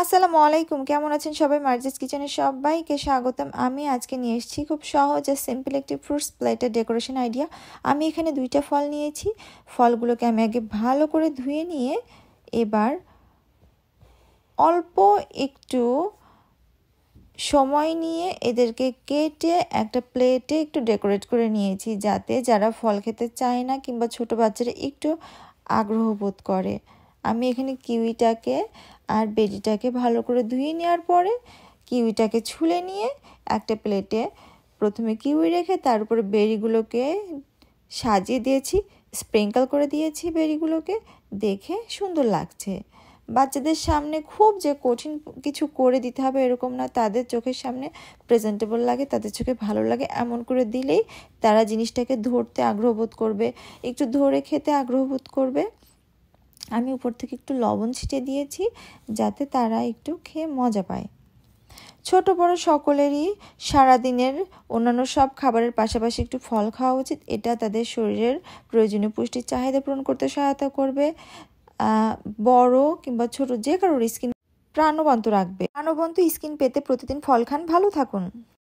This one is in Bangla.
আসসালামু আলাইকুম কেমন আছেন সবাই মার্জিস কিচেনে সবাইকে স্বাগতম আমি আজকে নিয়ে এসেছি খুব সহজ আর সিম্পল একটি ফ্রুটস প্লেটের ডেকোরেশন আইডিয়া আমি এখানে দুইটা ফল নিয়েছি ফলগুলোকে আমি আগে ভালো করে ধুয়ে নিয়ে এবার অল্প একটু সময় নিয়ে এদেরকে কেটে একটা প্লেটে একটু ডেকোরেট করে নিয়েছি যাতে যারা ফল খেতে চায় না কিংবা ছোট বাচ্চারা একটু আগ্রহ বোধ করে আমি এখানে কিউইটাকে আর বেডিটাকে ভালো করে ধুয়ে নেওয়ার পরে কিউইটাকে ছুলে নিয়ে একটা প্লেটে প্রথমে কিউই রেখে তার উপরে বেরিগুলোকে সাজিয়ে দিয়েছি স্প্রিঙ্কল করে দিয়েছি বেরিগুলোকে দেখে সুন্দর লাগছে বাচ্চাদের সামনে খুব যে কঠিন কিছু করে দিতে হবে এরকম না তাদের চোখের সামনে প্রেজেন্টেবল লাগে তাদের চোখে ভালো লাগে এমন করে দিলেই তারা জিনিসটাকে ধরতে আগ্রহ বোধ করবে একটু ধরে খেতে আগ্রহ বোধ করবে আমি উপর থেকে একটু লবণ ছিটে দিয়েছি যাতে তারা একটু খেয়ে মজা পায় ছোট বড় সকলেরই সারাদিনের অন্যান্য সব খাবারের পাশাপাশি একটু ফল খাওয়া উচিত এটা তাদের শরীরের প্রয়োজনীয় পুষ্টির চাহিদা পূরণ করতে সহায়তা করবে বড় কিংবা ছোট যে কারোর স্কিন প্রাণবন্ত রাখবে প্রাণবন্ত স্কিন পেতে প্রতিদিন ফল খান ভালো থাকুন